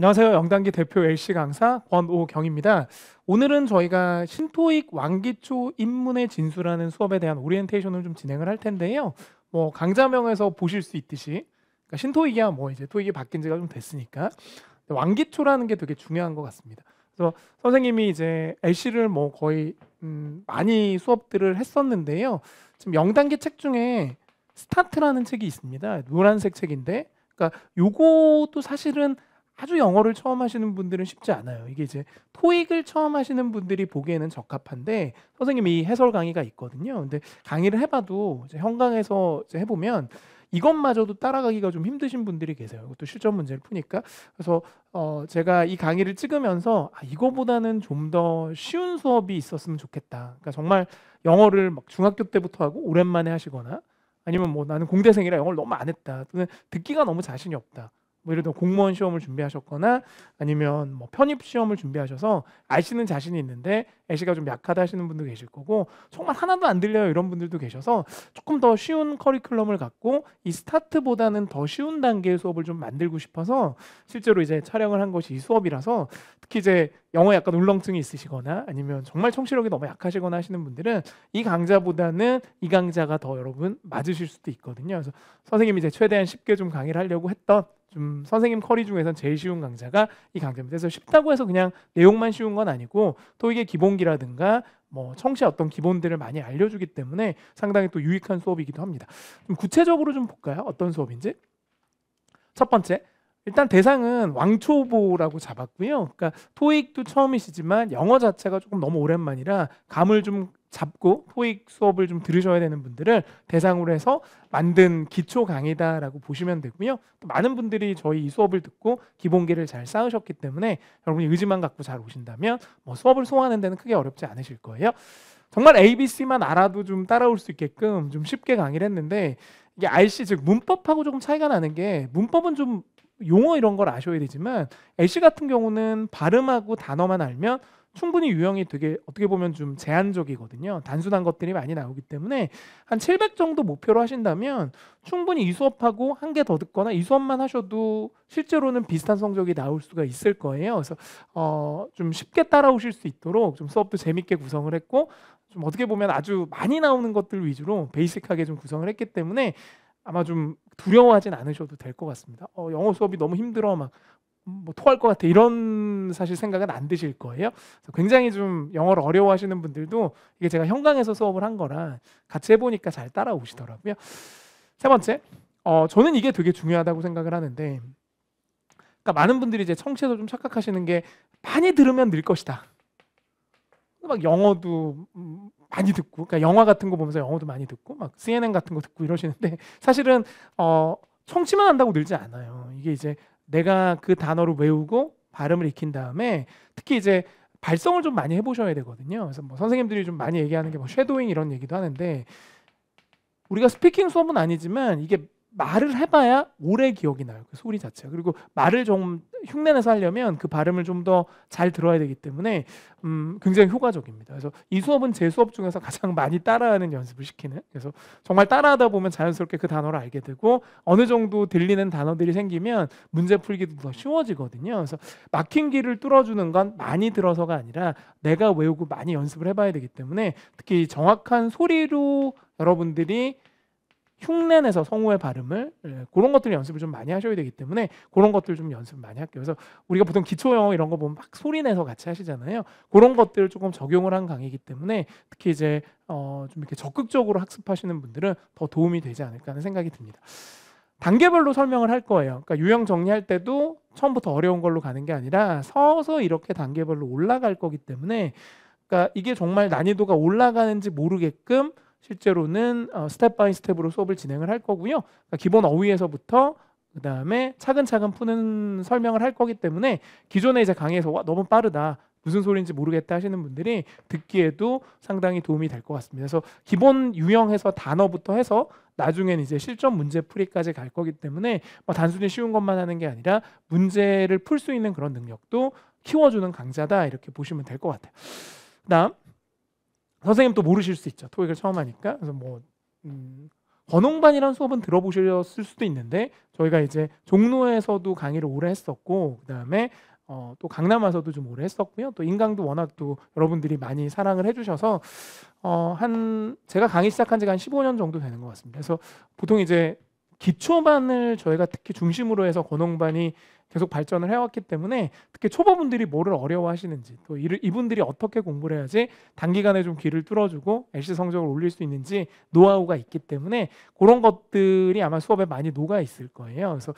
안녕하세요. 영단기 대표 LC 강사 권오경입니다. 오늘은 저희가 신토익 왕기초 입문의 진수라는 수업에 대한 오리엔테이션을 좀 진행을 할 텐데요. 뭐 강좌명에서 보실 수 있듯이 그러니까 신토익이야 뭐 이제 토익이 바뀐 지가 좀 됐으니까 왕기초라는 게 되게 중요한 것 같습니다. 그래서 선생님이 이제 LC를 뭐 거의 음 많이 수업들을 했었는데요. 지금 영단기 책 중에 스타트라는 책이 있습니다. 노란색 책인데 그러니까 요것도 사실은 아주 영어를 처음 하시는 분들은 쉽지 않아요. 이게 이제 토익을 처음 하시는 분들이 보기에는 적합한데 선생님이 해설 강의가 있거든요. 근데 강의를 해봐도 이제 현강에서 이제 해보면 이것마저도 따라가기가 좀 힘드신 분들이 계세요. 이것도 실전 문제를 푸니까. 그래서 어 제가 이 강의를 찍으면서 아 이거보다는 좀 더 쉬운 수업이 있었으면 좋겠다. 그러니까 정말 영어를 막 중학교 때부터 하고 오랜만에 하시거나 아니면 뭐 나는 공대생이라 영어를 너무 안 했다. 또는 듣기가 너무 자신이 없다. 뭐 예를 들어 공무원 시험을 준비하셨거나 아니면 뭐 편입 시험을 준비하셔서 아시는 자신이 있는데 애시가 좀 약하다 하시는 분도 계실 거고 정말 하나도 안 들려요 이런 분들도 계셔서 조금 더 쉬운 커리큘럼을 갖고 이 스타트보다는 더 쉬운 단계의 수업을 좀 만들고 싶어서 실제로 이제 촬영을 한 것이 이 수업이라서 특히 이제 영어 약간 울렁증이 있으시거나 아니면 정말 청취력이 너무 약하시거나 하시는 분들은 이 강좌보다는 이 강좌가 더 여러분 맞으실 수도 있거든요. 그래서 선생님이 이제 최대한 쉽게 좀 강의를 하려고 했던 좀 선생님 커리 중에선 제일 쉬운 강좌가 이 강좌입니다. 그래서 쉽다고 해서 그냥 내용만 쉬운 건 아니고 또 이게 기본기라든가 뭐 청시 어떤 기본들을 많이 알려주기 때문에 상당히 또 유익한 수업이기도 합니다. 좀 구체적으로 좀 볼까요? 어떤 수업인지? 첫 번째, 일단 대상은 왕초보라고 잡았고요. 그러니까 토익도 처음이시지만 영어 자체가 조금 너무 오랜만이라 감을 좀 잡고 토익 수업을 좀 들으셔야 되는 분들을 대상으로 해서 만든 기초 강의다라고 보시면 되고요. 또 많은 분들이 저희 이 수업을 듣고 기본기를 잘 쌓으셨기 때문에 여러분이 의지만 갖고 잘 오신다면 뭐 수업을 소화하는 데는 크게 어렵지 않으실 거예요. 정말 ABC만 알아도 좀 따라올 수 있게끔 좀 쉽게 강의를 했는데 이게 RC 즉 문법하고 조금 차이가 나는 게 문법은 좀 용어 이런 걸 아셔야 되지만 LC 같은 경우는 발음하고 단어만 알면 충분히 유형이 되게 어떻게 보면 좀 제한적이거든요. 단순한 것들이 많이 나오기 때문에 한 700 정도 목표로 하신다면 충분히 이 수업하고 한 개 더 듣거나 이 수업만 하셔도 실제로는 비슷한 성적이 나올 수가 있을 거예요. 그래서 어, 좀 쉽게 따라오실 수 있도록 좀 수업도 재밌게 구성을 했고 좀 어떻게 보면 아주 많이 나오는 것들 위주로 베이직하게 좀 구성을 했기 때문에 아마 좀 두려워하진 않으셔도 될 것 같습니다. 어, 영어 수업이 너무 힘들어 막뭐 토할 것 같아 이런 사실 생각은 안 드실 거예요. 굉장히 좀 영어를 어려워하시는 분들도 이게 제가 현강에서 수업을 한 거라 같이 해보니까 잘 따라오시더라고요. 세 번째, 어, 저는 이게 되게 중요하다고 생각을 하는데, 그러니까 많은 분들이 이제 청취해서 좀 착각하시는 게 많이 들으면 늘 것이다. 막 영어도 많이 듣고, 그러니까 영화 같은 거 보면서 영어도 많이 듣고, 막 CNN 같은 거 듣고 이러시는데 사실은 어, 청취만 한다고 늘지 않아요. 이게 이제 내가 그 단어를 외우고 발음을 익힌 다음에 특히 이제 발성을 좀 많이 해보셔야 되거든요. 그래서 뭐 선생님들이 좀 많이 얘기하는 게뭐 쉐도잉 이런 얘기도 하는데 우리가 스피킹 수업은 아니지만 이게 말을 해봐야 오래 기억이 나요. 그 소리 자체가. 그리고 말을 좀 흉내내서 하려면 그 발음을 좀 더 잘 들어야 되기 때문에 음, 굉장히 효과적입니다. 그래서 이 수업은 제 수업 중에서 가장 많이 따라하는 연습을 시키는. 그래서 정말 따라하다 보면 자연스럽게 그 단어를 알게 되고 어느 정도 들리는 단어들이 생기면 문제 풀기도 더 쉬워지거든요. 그래서 막힌 길을 뚫어주는 건 많이 들어서가 아니라 내가 외우고 많이 연습을 해봐야 되기 때문에 특히 정확한 소리로 여러분들이 흉내내서 성우의 발음을 예, 그런 것들 연습을 좀 많이 하셔야 되기 때문에 그런 것들 좀 연습 많이 할게요. 그래서 우리가 보통 기초 영어 이런 거 보면 막 소리 내서 같이 하시잖아요. 그런 것들을 조금 적용을 한 강의이기 때문에 특히 이제 어 좀 이렇게 적극적으로 학습하시는 분들은 더 도움이 되지 않을까 하는 생각이 듭니다. 단계별로 설명을 할 거예요. 그러니까 유형 정리할 때도 처음부터 어려운 걸로 가는 게 아니라 서서 이렇게 단계별로 올라갈 거기 때문에 그러니까 이게 정말 난이도가 올라가는지 모르게끔 실제로는 어, 스텝 바이 스텝으로 수업을 진행을 할 거고요. 그러니까 기본 어휘에서부터 그 다음에 차근차근 푸는 설명을 할 거기 때문에 기존에 이제 강의에서 와 너무 빠르다 무슨 소리인지 모르겠다 하시는 분들이 듣기에도 상당히 도움이 될 것 같습니다. 그래서 기본 유형에서 단어부터 해서 나중엔 이제 실전 문제 풀이까지 갈 거기 때문에 뭐 단순히 쉬운 것만 하는 게 아니라 문제를 풀 수 있는 그런 능력도 키워주는 강좌다 이렇게 보시면 될 것 같아요. 다음 선생님 또 모르실 수 있죠. 토익을 처음 하니까. 그래서 뭐 음, 권홍반이라는 수업은 들어보셨을 수도 있는데 저희가 이제 종로에서도 강의를 오래 했었고 그다음에 어, 또 강남 에서도좀 오래 했었고요. 또 인강도 워낙 또 여러분들이 많이 사랑을 해주셔서 어, 한 제가 강의 시작한 지가 한 15년 정도 되는 것 같습니다. 그래서 보통 이제 기초반을 저희가 특히 중심으로 해서 고농반이 계속 발전을 해왔기 때문에 특히 초보분들이 뭐를 어려워하시는지 또 이를, 이분들이 어떻게 공부를 해야지 단기간에 좀 귀를 뚫어주고 l 시 성적을 올릴 수 있는지 노하우가 있기 때문에 그런 것들이 아마 수업에 많이 녹아 있을 거예요. 그래서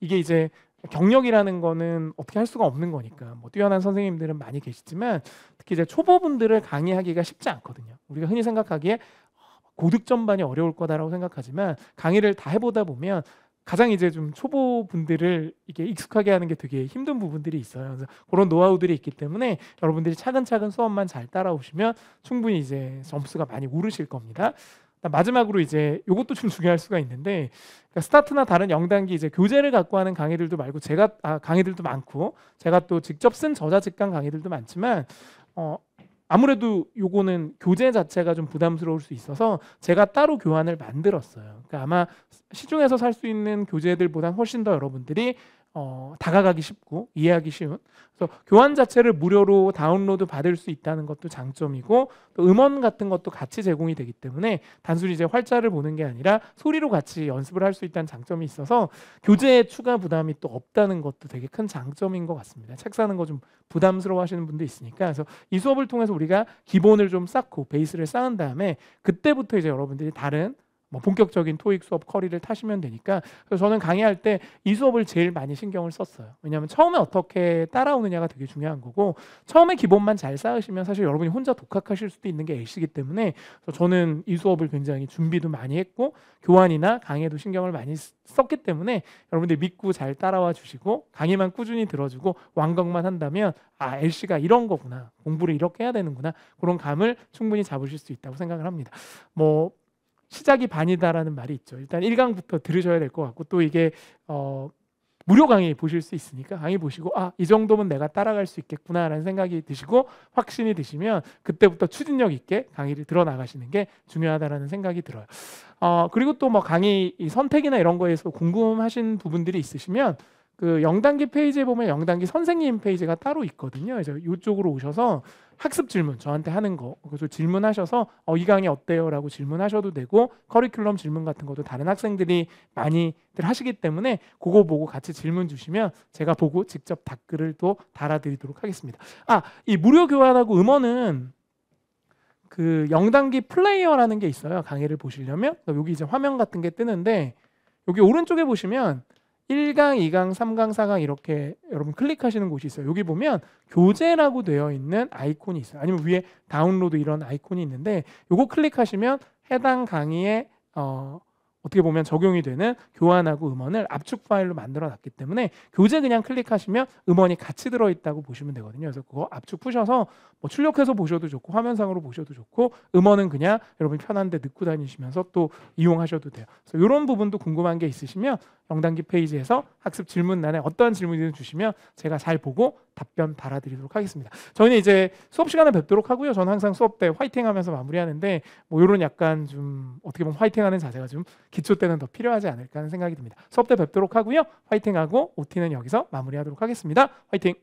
이게 이제 경력이라는 거는 어떻게 할 수가 없는 거니까 뭐 뛰어난 선생님들은 많이 계시지만 특히 이제 초보분들을 강의하기가 쉽지 않거든요. 우리가 흔히 생각하기에 고득점반이 어려울 거다라고 생각하지만 강의를 다 해보다 보면 가장 이제 좀 초보 분들을 이게 익숙하게 하는 게 되게 힘든 부분들이 있어요. 그래서 그런 노하우들이 있기 때문에 여러분들이 차근차근 수업만 잘 따라오시면 충분히 이제 점수가 많이 오르실 겁니다. 마지막으로 이제 이것도 좀 중요할 수가 있는데 그러니까 스타트나 다른 영단기 이제 교재를 갖고 하는 강의들도 말고 제가 아, 강의들도 많고 제가 또 직접 쓴 저자직강 강의들도 많지만 어, 아무래도 요거는 교재 자체가 좀 부담스러울 수 있어서 제가 따로 교환을 만들었어요. 그러니까 아마 시중에서 살 수 있는 교재들보다 훨씬 더 여러분들이 어, 다가가기 쉽고 이해하기 쉬운 그래서 교환 자체를 무료로 다운로드 받을 수 있다는 것도 장점이고 또 음원 같은 것도 같이 제공이 되기 때문에 단순히 이제 활자를 보는 게 아니라 소리로 같이 연습을 할 수 있다는 장점이 있어서 교재 추가 부담이 또 없다는 것도 되게 큰 장점인 것 같습니다. 책 사는 거 좀 부담스러워 하시는 분도 있으니까 그래서 이 수업을 통해서 우리가 기본을 좀 쌓고 베이스를 쌓은 다음에 그때부터 이제 여러분들이 다른 뭐 본격적인 토익 수업 커리를 타시면 되니까 그래서 저는 강의할 때 이 수업을 제일 많이 신경을 썼어요. 왜냐하면 처음에 어떻게 따라오느냐가 되게 중요한 거고 처음에 기본만 잘 쌓으시면 사실 여러분이 혼자 독학하실 수도 있는 게 A시기 때문에 저는 이 수업을 굉장히 준비도 많이 했고 교환이나 강의도 신경을 많이 썼기 때문에 여러분들 믿고 잘 따라와 주시고 강의만 꾸준히 들어주고 완강만 한다면 아 LC가 이런 거구나 공부를 이렇게 해야 되는구나 그런 감을 충분히 잡으실 수 있다고 생각을 합니다. 뭐 시작이 반이다라는 말이 있죠. 일단 1강부터 들으셔야 될 것 같고 또 이게 어, 무료 강의 보실 수 있으니까 강의 보시고 아이 정도면 내가 따라갈 수 있겠구나라는 생각이 드시고 확신이 드시면 그때부터 추진력 있게 강의를 들어 나가시는 게 중요하다라는 생각이 들어요. 어 그리고 또 뭐 강의 선택이나 이런 거에서 궁금하신 부분들이 있으시면 그 영단기 페이지에 보면 영단기 선생님 페이지가 따로 있거든요. 그래 이쪽으로 오셔서 학습 질문 저한테 하는 거 그래서 질문하셔서 어, 이 강의 어때요라고 질문하셔도 되고 커리큘럼 질문 같은 것도 다른 학생들이 많이들 하시기 때문에 그거 보고 같이 질문 주시면 제가 보고 직접 답글을 또 달아드리도록 하겠습니다. 아이 무료 교환하고 음원은 그 영단기 플레이어라는 게 있어요. 강의를 보시려면 여기 이제 화면 같은 게 뜨는데 여기 오른쪽에 보시면 1강2강3강4강 이렇게 여러분 클릭하시는 곳이 있어요. 여기 보면 교재라고 되어 있는 아이콘이 있어요. 아니면 위에 다운로드 이런 아이콘이 있는데 이거 클릭하시면 해당 강의에 어, 어떻게 보면 적용이 되는 교환하고 음원을 압축 파일로 만들어 놨기 때문에 교재 그냥 클릭하시면 음원이 같이 들어 있다고 보시면 되거든요. 그래서 그거 압축 푸셔서 뭐 출력해서 보셔도 좋고 화면상으로 보셔도 좋고 음원은 그냥 여러분 편한 데 넣고 다니시면서 또 이용하셔도 돼요. 그래서 이런 부분도 궁금한 게 있으시면 영단기 페이지에서 학습 질문란에 어떠한 질문이든 주시면 제가 잘 보고 답변 받아드리도록 하겠습니다. 저희는 이제 수업 시간에 뵙도록 하고요. 저는 항상 수업 때 화이팅하면서 마무리하는데 뭐 이런 약간 좀 어떻게 보면 화이팅하는 자세가 좀 기초 때는 더 필요하지 않을까 하는 생각이 듭니다. 수업 때 뵙도록 하고요. 화이팅하고 OT는 여기서 마무리하도록 하겠습니다. 화이팅!